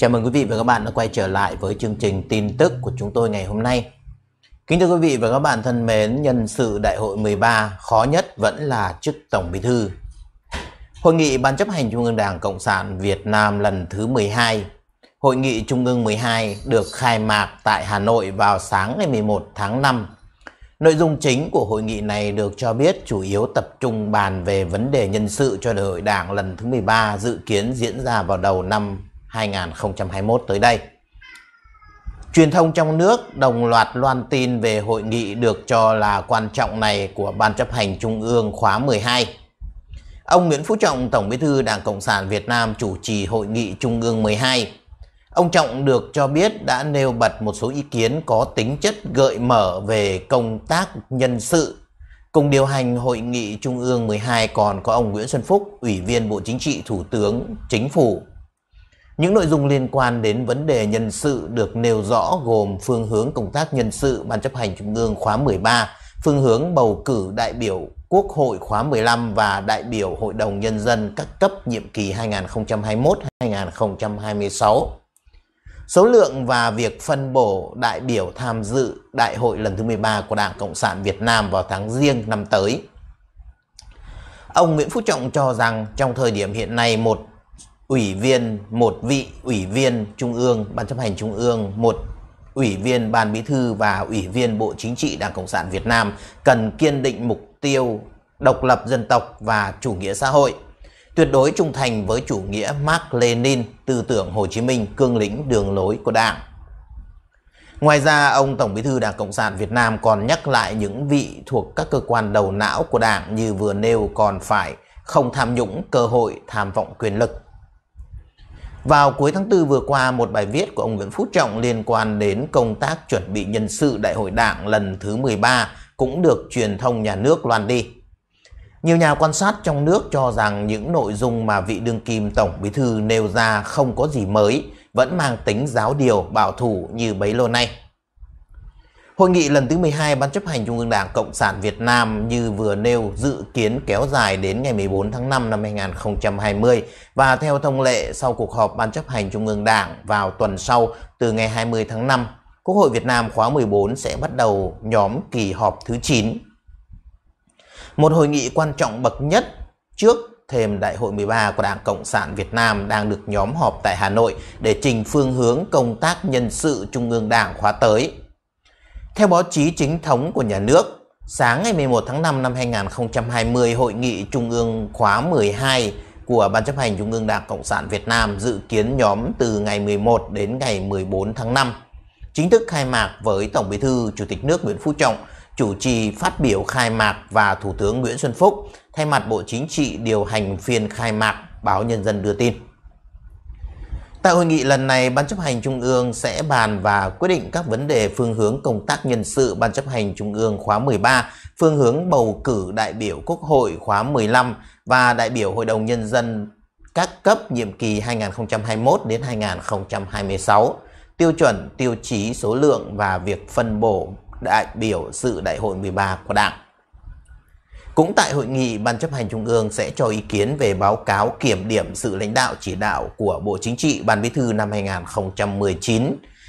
Chào mừng quý vị và các bạn đã quay trở lại với chương trình tin tức của chúng tôi ngày hôm nay. Kính thưa quý vị và các bạn thân mến, nhân sự đại hội 13 khó nhất vẫn là chức Tổng Bí thư. Hội nghị Ban chấp hành Trung ương Đảng Cộng sản Việt Nam lần thứ 12, Hội nghị Trung ương 12 được khai mạc tại Hà Nội vào sáng ngày 11 tháng 5. Nội dung chính của hội nghị này được cho biết chủ yếu tập trung bàn về vấn đề nhân sự cho đại hội đảng lần thứ 13 dự kiến diễn ra vào đầu năm 2021 tới đây. Truyền thông trong nước đồng loạt loan tin về hội nghị được cho là quan trọng này của Ban chấp hành Trung ương khóa 12. Ông Nguyễn Phú Trọng, Tổng bí thư Đảng Cộng sản Việt Nam chủ trì hội nghị Trung ương 12. Ông Trọng được cho biết đã nêu bật một số ý kiến có tính chất gợi mở về công tác nhân sự. Cùng điều hành hội nghị Trung ương 12 còn có ông Nguyễn Xuân Phúc, Ủy viên Bộ Chính trị Thủ tướng Chính phủ, những nội dung liên quan đến vấn đề nhân sự được nêu rõ gồm phương hướng công tác nhân sự Ban chấp hành Trung ương khóa 13, phương hướng bầu cử đại biểu Quốc hội khóa 15 và đại biểu Hội đồng Nhân dân các cấp nhiệm kỳ 2021-2026. Số lượng và việc phân bổ đại biểu tham dự đại hội lần thứ 13 của Đảng Cộng sản Việt Nam vào tháng riêng năm tới. Ông Nguyễn Phú Trọng cho rằng trong thời điểm hiện nay một ủy viên một vị ủy viên trung ương ban chấp hành trung ương một ủy viên ban bí thư và ủy viên bộ chính trị đảng cộng sản việt nam cần kiên định mục tiêu độc lập dân tộc và chủ nghĩa xã hội tuyệt đối trung thành với chủ nghĩa mark lenin tư tưởng hồ chí minh cương lĩnh đường lối của đảng Ngoài ra, ông Tổng Bí thư Đảng Cộng sản Việt Nam còn nhắc lại những vị thuộc các cơ quan đầu não của Đảng như vừa nêu còn phải không tham nhũng cơ hội, tham vọng quyền lực, vào cuối tháng 4 vừa qua, một bài viết của ông Nguyễn Phú Trọng liên quan đến công tác chuẩn bị nhân sự Đại hội Đảng lần thứ 13 cũng được truyền thông nhà nước loan đi. Nhiều nhà quan sát trong nước cho rằng những nội dung mà vị đương kim Tổng Bí Thư nêu ra không có gì mới, vẫn mang tính giáo điều bảo thủ như bấy lâu nay. Hội nghị lần thứ 12 Ban chấp hành Trung ương Đảng Cộng sản Việt Nam như vừa nêu dự kiến kéo dài đến ngày 14 tháng 5 năm 2020 và theo thông lệ sau cuộc họp Ban chấp hành Trung ương Đảng vào tuần sau từ ngày 20 tháng 5, Quốc hội Việt Nam khóa 14 sẽ bắt đầu nhóm kỳ họp thứ 9. Một hội nghị quan trọng bậc nhất trước thềm Đại hội 13 của Đảng Cộng sản Việt Nam đang được nhóm họp tại Hà Nội để trình phương hướng công tác nhân sự Trung ương Đảng khóa tới. Theo báo chí chính thống của nhà nước, sáng ngày 11 tháng 5 năm 2020, Hội nghị Trung ương khóa 12 của Ban chấp hành Trung ương Đảng Cộng sản Việt Nam dự kiến nhóm từ ngày 11 đến ngày 14 tháng 5 chính thức khai mạc với Tổng Bí thư Chủ tịch nước Nguyễn Phú Trọng chủ trì phát biểu khai mạc và Thủ tướng Nguyễn Xuân Phúc thay mặt Bộ Chính trị điều hành phiên khai mạc báo Nhân dân đưa tin. Tại hội nghị lần này, Ban chấp hành Trung ương sẽ bàn và quyết định các vấn đề phương hướng công tác nhân sự Ban chấp hành Trung ương khóa 13, phương hướng bầu cử đại biểu Quốc hội khóa 15 và đại biểu Hội đồng Nhân dân các cấp nhiệm kỳ 2021 đến 2026, tiêu chuẩn, tiêu chí, số lượng và việc phân bổ đại biểu dự đại hội 13 của Đảng. Cũng tại hội nghị, Ban chấp hành Trung ương sẽ cho ý kiến về báo cáo kiểm điểm sự lãnh đạo chỉ đạo của Bộ Chính trị Ban Bí thư năm 2019,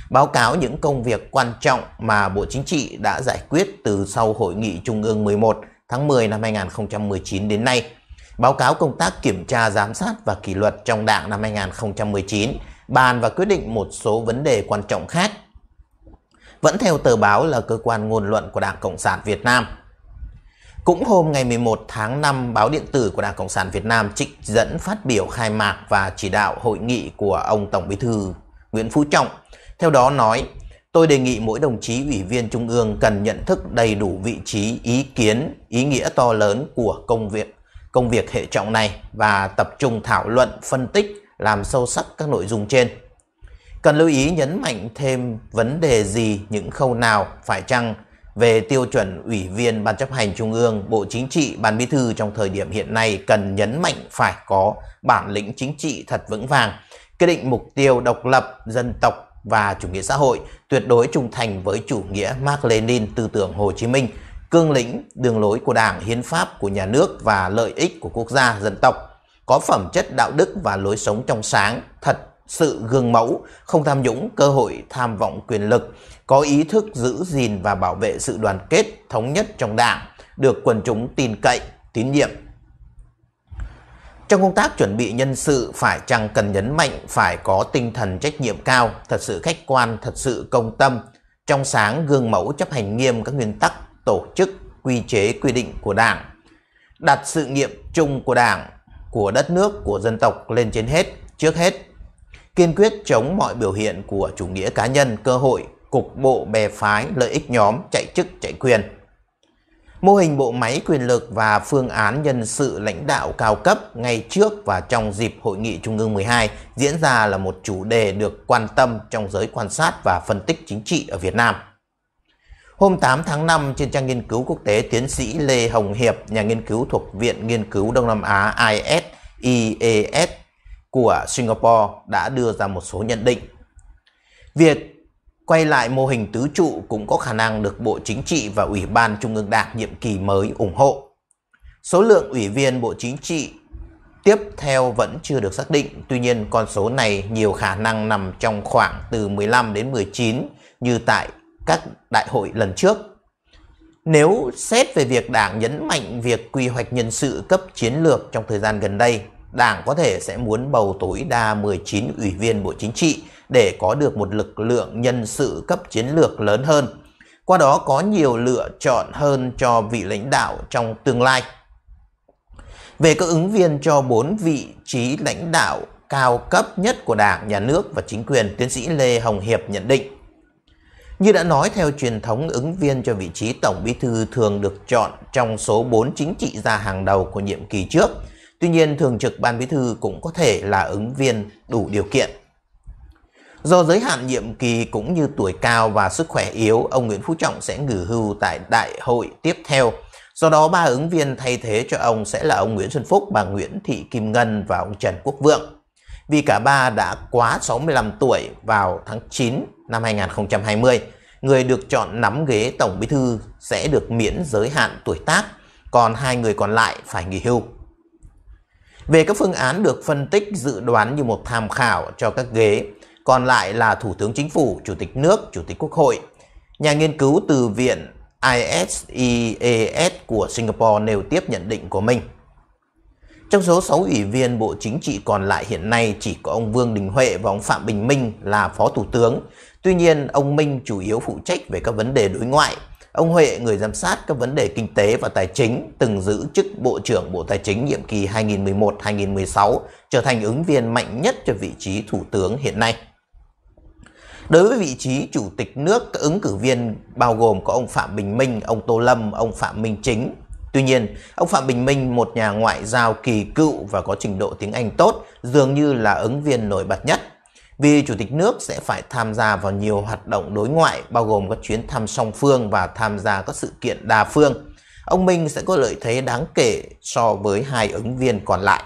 báo cáo những công việc quan trọng mà Bộ Chính trị đã giải quyết từ sau Hội nghị Trung ương 11 tháng 10 năm 2019 đến nay, báo cáo công tác kiểm tra giám sát và kỷ luật trong Đảng năm 2019, bàn và quyết định một số vấn đề quan trọng khác. Vẫn theo tờ báo là cơ quan ngôn luận của Đảng Cộng sản Việt Nam – cũng hôm ngày 11 tháng 5, báo điện tử của Đảng Cộng sản Việt Nam trích dẫn phát biểu khai mạc và chỉ đạo hội nghị của ông Tổng Bí thư Nguyễn Phú Trọng. Theo đó nói, tôi đề nghị mỗi đồng chí ủy viên Trung ương cần nhận thức đầy đủ vị trí, ý kiến, ý nghĩa to lớn của công việc công việc hệ trọng này và tập trung thảo luận, phân tích, làm sâu sắc các nội dung trên. Cần lưu ý nhấn mạnh thêm vấn đề gì, những khâu nào, phải chăng về tiêu chuẩn ủy viên Ban chấp hành Trung ương, Bộ Chính trị, Ban Bí thư trong thời điểm hiện nay cần nhấn mạnh phải có bản lĩnh chính trị thật vững vàng, quyết định mục tiêu độc lập, dân tộc và chủ nghĩa xã hội, tuyệt đối trung thành với chủ nghĩa Mark Lenin, tư tưởng Hồ Chí Minh, cương lĩnh, đường lối của Đảng, hiến pháp của nhà nước và lợi ích của quốc gia, dân tộc, có phẩm chất đạo đức và lối sống trong sáng, thật sự gương mẫu, không tham nhũng, cơ hội, tham vọng quyền lực, có ý thức giữ gìn và bảo vệ sự đoàn kết, thống nhất trong đảng, được quần chúng tin cậy, tín nhiệm. Trong công tác chuẩn bị nhân sự phải chăng cần nhấn mạnh phải có tinh thần trách nhiệm cao, thật sự khách quan, thật sự công tâm, trong sáng gương mẫu chấp hành nghiêm các nguyên tắc, tổ chức, quy chế quy định của Đảng, đặt sự nghiệp chung của Đảng, của đất nước, của dân tộc lên trên hết, trước hết kiên quyết chống mọi biểu hiện của chủ nghĩa cá nhân, cơ hội, cục bộ bè phái, lợi ích nhóm, chạy chức, chạy quyền. Mô hình bộ máy quyền lực và phương án nhân sự lãnh đạo cao cấp ngay trước và trong dịp Hội nghị Trung ương 12 diễn ra là một chủ đề được quan tâm trong giới quan sát và phân tích chính trị ở Việt Nam. Hôm 8 tháng 5, trên trang nghiên cứu quốc tế, tiến sĩ Lê Hồng Hiệp, nhà nghiên cứu thuộc Viện Nghiên cứu Đông Nam Á IS, của Singapore đã đưa ra một số nhận định. Việc quay lại mô hình tứ trụ cũng có khả năng được Bộ Chính trị và Ủy ban Trung ương Đảng nhiệm kỳ mới ủng hộ. Số lượng ủy viên Bộ Chính trị tiếp theo vẫn chưa được xác định, tuy nhiên con số này nhiều khả năng nằm trong khoảng từ 15 đến 19 như tại các đại hội lần trước. Nếu xét về việc Đảng nhấn mạnh việc quy hoạch nhân sự cấp chiến lược trong thời gian gần đây, Đảng có thể sẽ muốn bầu tối đa 19 ủy viên Bộ Chính trị để có được một lực lượng nhân sự cấp chiến lược lớn hơn. Qua đó có nhiều lựa chọn hơn cho vị lãnh đạo trong tương lai. Về các ứng viên cho 4 vị trí lãnh đạo cao cấp nhất của Đảng, Nhà nước và chính quyền, tiến sĩ Lê Hồng Hiệp nhận định. Như đã nói, theo truyền thống, ứng viên cho vị trí Tổng Bí Thư thường được chọn trong số 4 chính trị gia hàng đầu của nhiệm kỳ trước – Tuy nhiên, Thường trực Ban Bí thư cũng có thể là ứng viên đủ điều kiện. Do giới hạn nhiệm kỳ cũng như tuổi cao và sức khỏe yếu, ông Nguyễn Phú Trọng sẽ nghỉ hưu tại đại hội tiếp theo. Do đó, ba ứng viên thay thế cho ông sẽ là ông Nguyễn Xuân Phúc, bà Nguyễn Thị Kim Ngân và ông Trần Quốc Vượng. Vì cả ba đã quá 65 tuổi vào tháng 9 năm 2020, người được chọn nắm ghế Tổng Bí Thư sẽ được miễn giới hạn tuổi tác, còn hai người còn lại phải nghỉ hưu. Về các phương án được phân tích dự đoán như một tham khảo cho các ghế, còn lại là Thủ tướng Chính phủ, Chủ tịch nước, Chủ tịch Quốc hội. Nhà nghiên cứu từ Viện ISEAS e của Singapore nêu tiếp nhận định của mình. Trong số 6 ủy viên Bộ Chính trị còn lại hiện nay chỉ có ông Vương Đình Huệ và ông Phạm Bình Minh là Phó Thủ tướng. Tuy nhiên, ông Minh chủ yếu phụ trách về các vấn đề đối ngoại, Ông Huệ, người giám sát các vấn đề kinh tế và tài chính, từng giữ chức Bộ trưởng Bộ Tài chính nhiệm kỳ 2011-2016, trở thành ứng viên mạnh nhất cho vị trí Thủ tướng hiện nay. Đối với vị trí Chủ tịch nước, các ứng cử viên bao gồm có ông Phạm Bình Minh, ông Tô Lâm, ông Phạm Minh Chính. Tuy nhiên, ông Phạm Bình Minh, một nhà ngoại giao kỳ cựu và có trình độ tiếng Anh tốt, dường như là ứng viên nổi bật nhất vì Chủ tịch nước sẽ phải tham gia vào nhiều hoạt động đối ngoại, bao gồm các chuyến thăm song phương và tham gia các sự kiện đa phương. Ông Minh sẽ có lợi thế đáng kể so với hai ứng viên còn lại.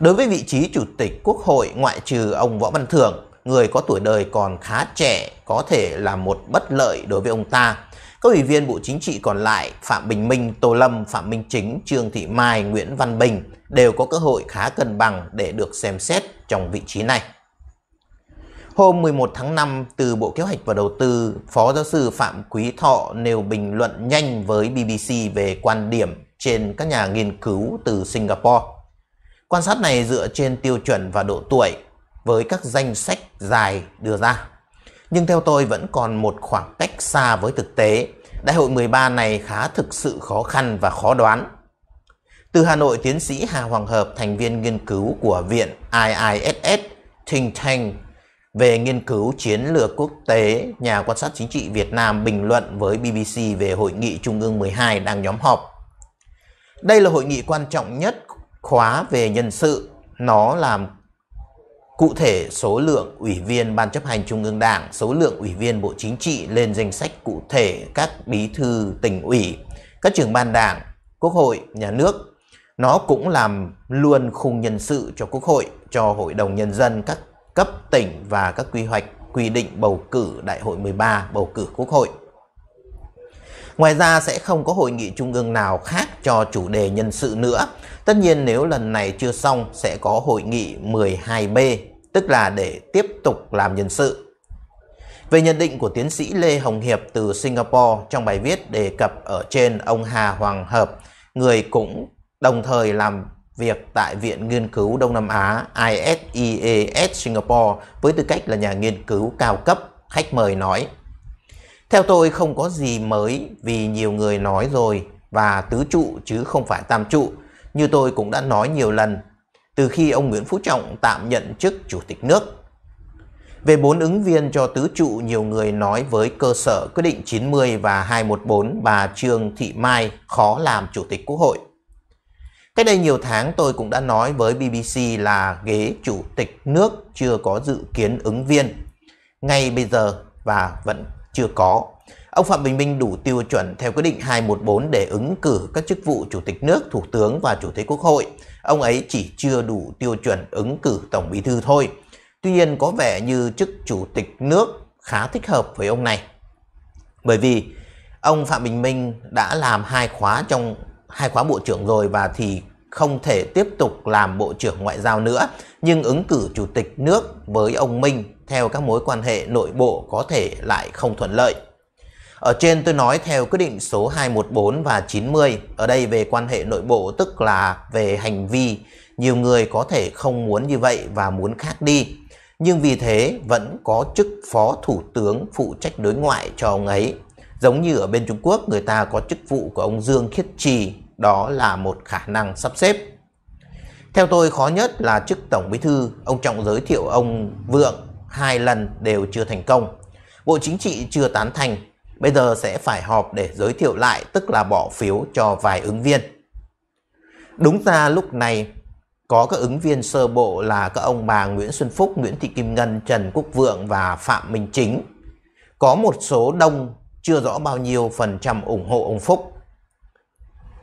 Đối với vị trí Chủ tịch Quốc hội ngoại trừ ông Võ Văn Thưởng, người có tuổi đời còn khá trẻ có thể là một bất lợi đối với ông ta. Các ủy viên Bộ Chính trị còn lại Phạm Bình Minh, Tô Lâm, Phạm Minh Chính, Trương Thị Mai, Nguyễn Văn Bình đều có cơ hội khá cân bằng để được xem xét trong vị trí này. Hôm 11 tháng 5, từ Bộ Kế hoạch và Đầu tư, Phó Giáo sư Phạm Quý Thọ nêu bình luận nhanh với BBC về quan điểm trên các nhà nghiên cứu từ Singapore. Quan sát này dựa trên tiêu chuẩn và độ tuổi với các danh sách dài đưa ra. Nhưng theo tôi vẫn còn một khoảng cách xa với thực tế. Đại hội 13 này khá thực sự khó khăn và khó đoán. Từ Hà Nội, tiến sĩ Hà Hoàng Hợp, thành viên nghiên cứu của Viện IISS Think Tank về nghiên cứu chiến lược quốc tế, nhà quan sát chính trị Việt Nam bình luận với BBC về Hội nghị Trung ương 12 đang nhóm họp. Đây là hội nghị quan trọng nhất khóa về nhân sự. Nó làm cụ thể số lượng ủy viên Ban chấp hành Trung ương Đảng, số lượng ủy viên Bộ Chính trị lên danh sách cụ thể các bí thư tỉnh ủy, các trưởng ban đảng, quốc hội, nhà nước nó cũng làm luôn khung nhân sự cho Quốc hội, cho Hội đồng Nhân dân các cấp tỉnh và các quy hoạch quy định bầu cử Đại hội 13, bầu cử Quốc hội. Ngoài ra sẽ không có hội nghị trung ương nào khác cho chủ đề nhân sự nữa. Tất nhiên nếu lần này chưa xong sẽ có hội nghị 12B, tức là để tiếp tục làm nhân sự. Về nhận định của tiến sĩ Lê Hồng Hiệp từ Singapore trong bài viết đề cập ở trên ông Hà Hoàng Hợp, người cũng đồng thời làm việc tại Viện Nghiên cứu Đông Nam Á ISEAS e Singapore với tư cách là nhà nghiên cứu cao cấp, khách mời nói. Theo tôi không có gì mới vì nhiều người nói rồi và tứ trụ chứ không phải tam trụ. Như tôi cũng đã nói nhiều lần, từ khi ông Nguyễn Phú Trọng tạm nhận chức Chủ tịch nước. Về bốn ứng viên cho tứ trụ nhiều người nói với cơ sở quyết định 90 và 214 bà Trương Thị Mai khó làm Chủ tịch Quốc hội. Cách đây nhiều tháng tôi cũng đã nói với BBC là ghế chủ tịch nước chưa có dự kiến ứng viên. Ngay bây giờ và vẫn chưa có. Ông Phạm Bình Minh đủ tiêu chuẩn theo quyết định 214 để ứng cử các chức vụ chủ tịch nước, thủ tướng và chủ tịch quốc hội. Ông ấy chỉ chưa đủ tiêu chuẩn ứng cử tổng bí thư thôi. Tuy nhiên có vẻ như chức chủ tịch nước khá thích hợp với ông này. Bởi vì ông Phạm Bình Minh đã làm hai khóa trong hai khóa bộ trưởng rồi và thì không thể tiếp tục làm bộ trưởng ngoại giao nữa nhưng ứng cử chủ tịch nước với ông Minh theo các mối quan hệ nội bộ có thể lại không thuận lợi. Ở trên tôi nói theo quyết định số 214 và 90, ở đây về quan hệ nội bộ tức là về hành vi, nhiều người có thể không muốn như vậy và muốn khác đi. Nhưng vì thế vẫn có chức phó thủ tướng phụ trách đối ngoại cho ông ấy Giống như ở bên Trung Quốc, người ta có chức vụ của ông Dương Khiết Trì, đó là một khả năng sắp xếp. Theo tôi khó nhất là chức Tổng Bí Thư, ông Trọng giới thiệu ông Vượng hai lần đều chưa thành công. Bộ Chính trị chưa tán thành, bây giờ sẽ phải họp để giới thiệu lại tức là bỏ phiếu cho vài ứng viên. Đúng ra lúc này có các ứng viên sơ bộ là các ông bà Nguyễn Xuân Phúc, Nguyễn Thị Kim Ngân, Trần Quốc Vượng và Phạm Minh Chính. Có một số đông chưa rõ bao nhiêu phần trăm ủng hộ ông Phúc.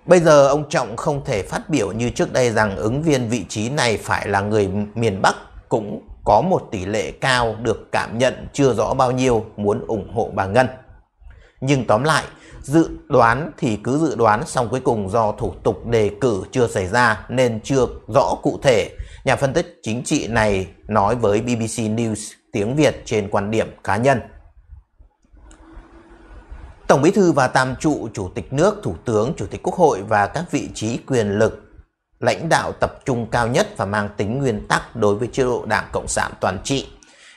Bây giờ ông Trọng không thể phát biểu như trước đây rằng ứng viên vị trí này phải là người miền Bắc cũng có một tỷ lệ cao được cảm nhận chưa rõ bao nhiêu muốn ủng hộ bà Ngân. Nhưng tóm lại, dự đoán thì cứ dự đoán xong cuối cùng do thủ tục đề cử chưa xảy ra nên chưa rõ cụ thể. Nhà phân tích chính trị này nói với BBC News tiếng Việt trên quan điểm cá nhân. Tổng Bí thư và tam trụ Chủ tịch nước, Thủ tướng, Chủ tịch Quốc hội và các vị trí quyền lực lãnh đạo tập trung cao nhất và mang tính nguyên tắc đối với chế độ Đảng Cộng sản toàn trị.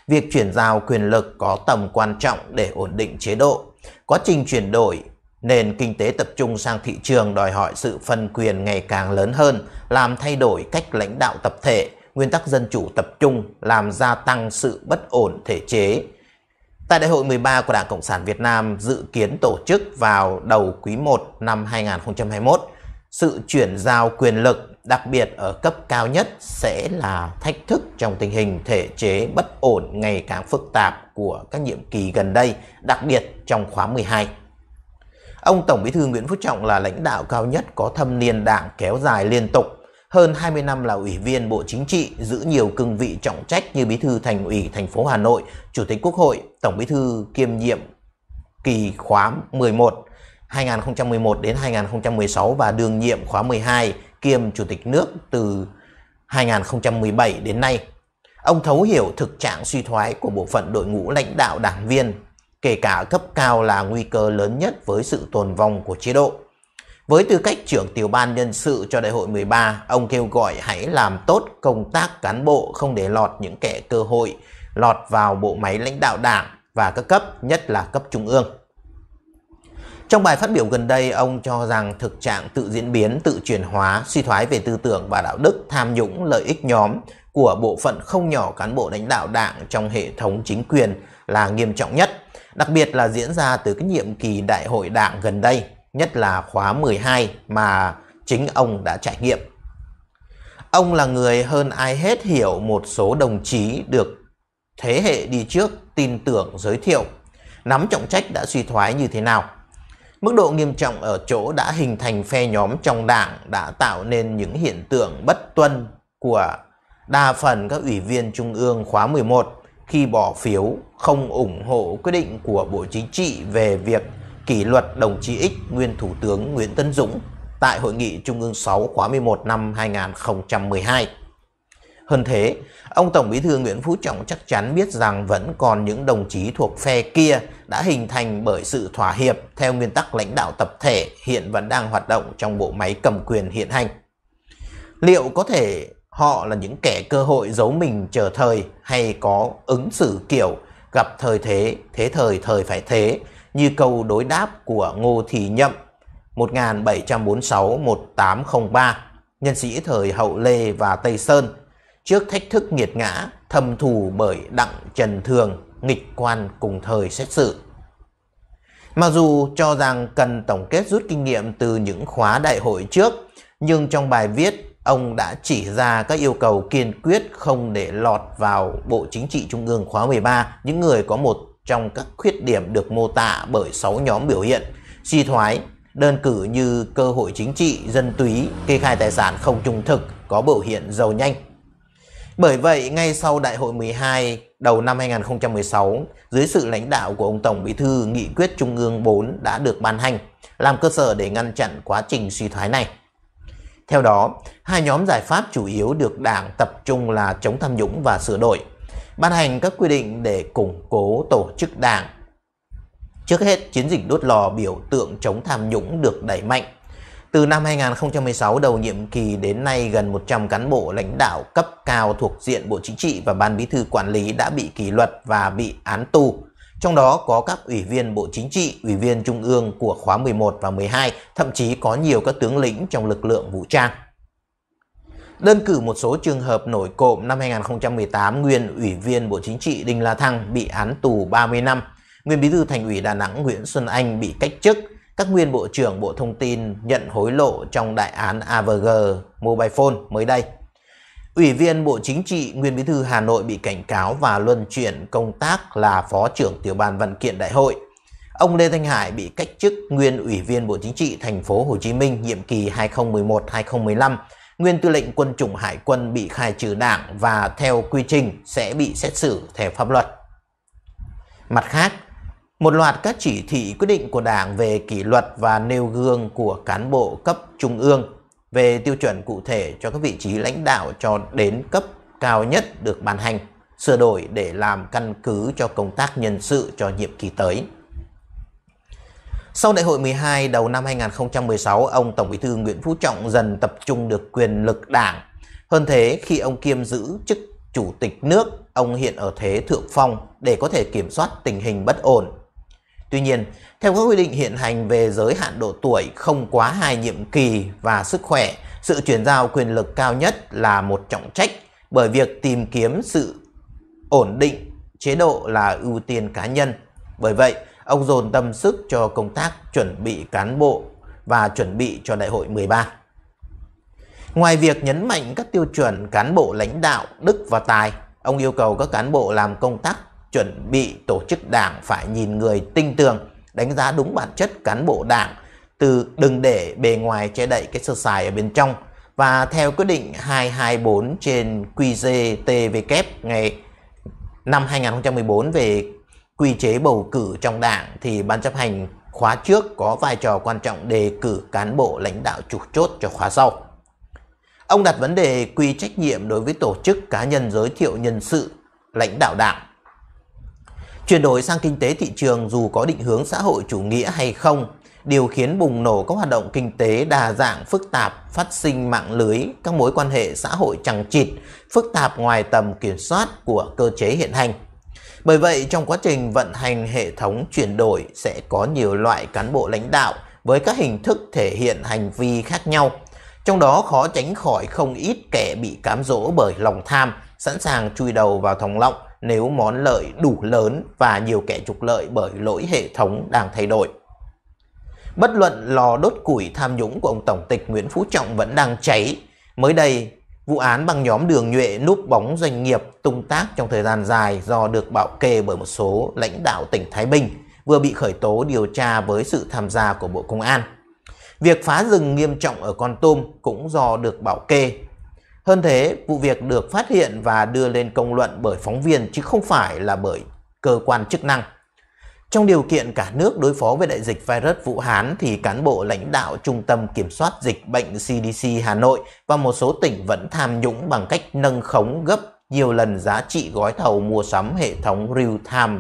Việc chuyển giao quyền lực có tầm quan trọng để ổn định chế độ. Quá trình chuyển đổi nền kinh tế tập trung sang thị trường đòi hỏi sự phân quyền ngày càng lớn hơn, làm thay đổi cách lãnh đạo tập thể, nguyên tắc dân chủ tập trung làm gia tăng sự bất ổn thể chế, Tại Đại hội 13 của Đảng Cộng sản Việt Nam dự kiến tổ chức vào đầu quý 1 năm 2021, sự chuyển giao quyền lực đặc biệt ở cấp cao nhất sẽ là thách thức trong tình hình thể chế bất ổn ngày càng phức tạp của các nhiệm kỳ gần đây, đặc biệt trong khóa 12. Ông Tổng Bí thư Nguyễn Phú Trọng là lãnh đạo cao nhất có thâm niên đảng kéo dài liên tục hơn 20 năm là ủy viên Bộ Chính trị, giữ nhiều cương vị trọng trách như Bí thư Thành ủy thành phố Hà Nội, Chủ tịch Quốc hội, Tổng Bí thư kiêm nhiệm kỳ khóa 11 2011 đến 2016 và đương nhiệm khóa 12 kiêm Chủ tịch nước từ 2017 đến nay. Ông thấu hiểu thực trạng suy thoái của bộ phận đội ngũ lãnh đạo đảng viên, kể cả cấp cao là nguy cơ lớn nhất với sự tồn vong của chế độ. Với tư cách trưởng tiểu ban nhân sự cho đại hội 13, ông kêu gọi hãy làm tốt công tác cán bộ không để lọt những kẻ cơ hội lọt vào bộ máy lãnh đạo đảng và các cấp, nhất là cấp trung ương. Trong bài phát biểu gần đây, ông cho rằng thực trạng tự diễn biến, tự chuyển hóa, suy thoái về tư tưởng và đạo đức, tham nhũng, lợi ích nhóm của bộ phận không nhỏ cán bộ lãnh đạo đảng trong hệ thống chính quyền là nghiêm trọng nhất, đặc biệt là diễn ra từ cái nhiệm kỳ đại hội đảng gần đây nhất là khóa 12 mà chính ông đã trải nghiệm. Ông là người hơn ai hết hiểu một số đồng chí được thế hệ đi trước tin tưởng giới thiệu, nắm trọng trách đã suy thoái như thế nào. Mức độ nghiêm trọng ở chỗ đã hình thành phe nhóm trong đảng đã tạo nên những hiện tượng bất tuân của đa phần các ủy viên trung ương khóa 11 khi bỏ phiếu không ủng hộ quyết định của Bộ Chính trị về việc kỷ luật đồng chí X nguyên Thủ tướng Nguyễn Tân Dũng tại Hội nghị Trung ương 6 khóa 11 năm 2012. Hơn thế, ông Tổng Bí thư Nguyễn Phú Trọng chắc chắn biết rằng vẫn còn những đồng chí thuộc phe kia đã hình thành bởi sự thỏa hiệp theo nguyên tắc lãnh đạo tập thể hiện vẫn đang hoạt động trong bộ máy cầm quyền hiện hành. Liệu có thể họ là những kẻ cơ hội giấu mình chờ thời hay có ứng xử kiểu gặp thời thế, thế thời thời phải thế như câu đối đáp của Ngô Thị Nhậm 1746-1803, nhân sĩ thời hậu Lê và Tây Sơn, trước thách thức nghiệt ngã thầm thù bởi Đặng Trần Thường, nghịch quan cùng thời xét xử. Mặc dù cho rằng cần tổng kết rút kinh nghiệm từ những khóa đại hội trước, nhưng trong bài viết, ông đã chỉ ra các yêu cầu kiên quyết không để lọt vào Bộ Chính trị Trung ương khóa 13 những người có một trong các khuyết điểm được mô tả bởi 6 nhóm biểu hiện suy thoái, đơn cử như cơ hội chính trị, dân túy, kê khai tài sản không trung thực, có biểu hiện giàu nhanh. Bởi vậy, ngay sau Đại hội 12 đầu năm 2016, dưới sự lãnh đạo của ông Tổng Bí Thư, Nghị quyết Trung ương 4 đã được ban hành, làm cơ sở để ngăn chặn quá trình suy thoái này. Theo đó, hai nhóm giải pháp chủ yếu được Đảng tập trung là chống tham nhũng và sửa đổi – ban hành các quy định để củng cố tổ chức đảng. Trước hết, chiến dịch đốt lò biểu tượng chống tham nhũng được đẩy mạnh. Từ năm 2016 đầu nhiệm kỳ đến nay, gần 100 cán bộ lãnh đạo cấp cao thuộc diện Bộ Chính trị và Ban Bí thư Quản lý đã bị kỷ luật và bị án tù. Trong đó có các ủy viên Bộ Chính trị, ủy viên Trung ương của khóa 11 và 12, thậm chí có nhiều các tướng lĩnh trong lực lượng vũ trang đơn cử một số trường hợp nổi cộm năm 2018 nguyên Ủy viên Bộ Chính trị Đinh La Thăng bị án tù 30 năm, nguyên Bí thư Thành ủy Đà Nẵng Nguyễn Xuân Anh bị cách chức, các nguyên Bộ trưởng Bộ Thông tin nhận hối lộ trong đại án AVG Mobile Phone mới đây. Ủy viên Bộ Chính trị Nguyên Bí thư Hà Nội bị cảnh cáo và luân chuyển công tác là Phó trưởng Tiểu ban Văn kiện Đại hội. Ông Lê Thanh Hải bị cách chức Nguyên Ủy viên Bộ Chính trị Thành phố Hồ Chí Minh nhiệm kỳ 2011-2015 nguyên tư lệnh quân chủng hải quân bị khai trừ đảng và theo quy trình sẽ bị xét xử theo pháp luật. Mặt khác, một loạt các chỉ thị quyết định của Đảng về kỷ luật và nêu gương của cán bộ cấp trung ương về tiêu chuẩn cụ thể cho các vị trí lãnh đạo cho đến cấp cao nhất được ban hành, sửa đổi để làm căn cứ cho công tác nhân sự cho nhiệm kỳ tới. Sau đại hội 12 đầu năm 2016, ông Tổng Bí thư Nguyễn Phú Trọng dần tập trung được quyền lực đảng. Hơn thế, khi ông kiêm giữ chức chủ tịch nước, ông hiện ở thế thượng phong để có thể kiểm soát tình hình bất ổn. Tuy nhiên, theo các quy định hiện hành về giới hạn độ tuổi không quá hai nhiệm kỳ và sức khỏe, sự chuyển giao quyền lực cao nhất là một trọng trách bởi việc tìm kiếm sự ổn định chế độ là ưu tiên cá nhân. Bởi vậy, ông dồn tâm sức cho công tác chuẩn bị cán bộ và chuẩn bị cho đại hội 13. Ngoài việc nhấn mạnh các tiêu chuẩn cán bộ lãnh đạo, đức và tài, ông yêu cầu các cán bộ làm công tác chuẩn bị tổ chức đảng phải nhìn người tinh tường, đánh giá đúng bản chất cán bộ đảng, từ đừng để bề ngoài che đậy cái sơ sài ở bên trong. Và theo quyết định 224 trên QGTVK ngày năm 2014 về quy chế bầu cử trong đảng thì ban chấp hành khóa trước có vai trò quan trọng đề cử cán bộ lãnh đạo chủ chốt cho khóa sau. Ông đặt vấn đề quy trách nhiệm đối với tổ chức cá nhân giới thiệu nhân sự, lãnh đạo đảng. Chuyển đổi sang kinh tế thị trường dù có định hướng xã hội chủ nghĩa hay không, điều khiến bùng nổ các hoạt động kinh tế đa dạng, phức tạp, phát sinh mạng lưới, các mối quan hệ xã hội chẳng chịt, phức tạp ngoài tầm kiểm soát của cơ chế hiện hành. Bởi vậy, trong quá trình vận hành hệ thống chuyển đổi sẽ có nhiều loại cán bộ lãnh đạo với các hình thức thể hiện hành vi khác nhau. Trong đó khó tránh khỏi không ít kẻ bị cám dỗ bởi lòng tham, sẵn sàng chui đầu vào thòng lọng nếu món lợi đủ lớn và nhiều kẻ trục lợi bởi lỗi hệ thống đang thay đổi. Bất luận lò đốt củi tham nhũng của ông Tổng tịch Nguyễn Phú Trọng vẫn đang cháy, mới đây Vụ án bằng nhóm đường nhuệ núp bóng doanh nghiệp tung tác trong thời gian dài do được bảo kê bởi một số lãnh đạo tỉnh Thái Bình vừa bị khởi tố điều tra với sự tham gia của Bộ Công an. Việc phá rừng nghiêm trọng ở Con Tum cũng do được bảo kê. Hơn thế, vụ việc được phát hiện và đưa lên công luận bởi phóng viên chứ không phải là bởi cơ quan chức năng. Trong điều kiện cả nước đối phó với đại dịch virus Vũ Hán thì cán bộ lãnh đạo Trung tâm Kiểm soát Dịch bệnh CDC Hà Nội và một số tỉnh vẫn tham nhũng bằng cách nâng khống gấp nhiều lần giá trị gói thầu mua sắm hệ thống real-time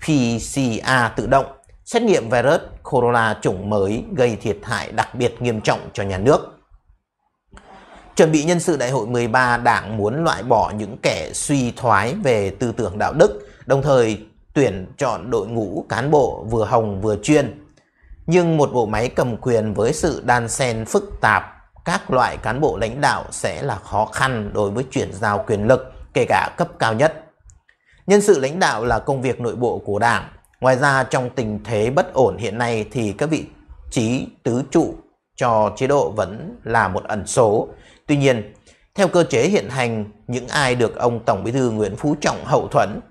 PCR tự động, xét nghiệm virus corona chủng mới gây thiệt hại đặc biệt nghiêm trọng cho nhà nước. Chuẩn bị nhân sự đại hội 13, Đảng muốn loại bỏ những kẻ suy thoái về tư tưởng đạo đức, đồng thời tuyển chọn đội ngũ cán bộ vừa hồng vừa chuyên. Nhưng một bộ máy cầm quyền với sự đan xen phức tạp, các loại cán bộ lãnh đạo sẽ là khó khăn đối với chuyển giao quyền lực, kể cả cấp cao nhất. Nhân sự lãnh đạo là công việc nội bộ của Đảng. Ngoài ra trong tình thế bất ổn hiện nay thì các vị trí tứ trụ cho chế độ vẫn là một ẩn số. Tuy nhiên, theo cơ chế hiện hành, những ai được ông Tổng Bí thư Nguyễn Phú Trọng hậu thuẫn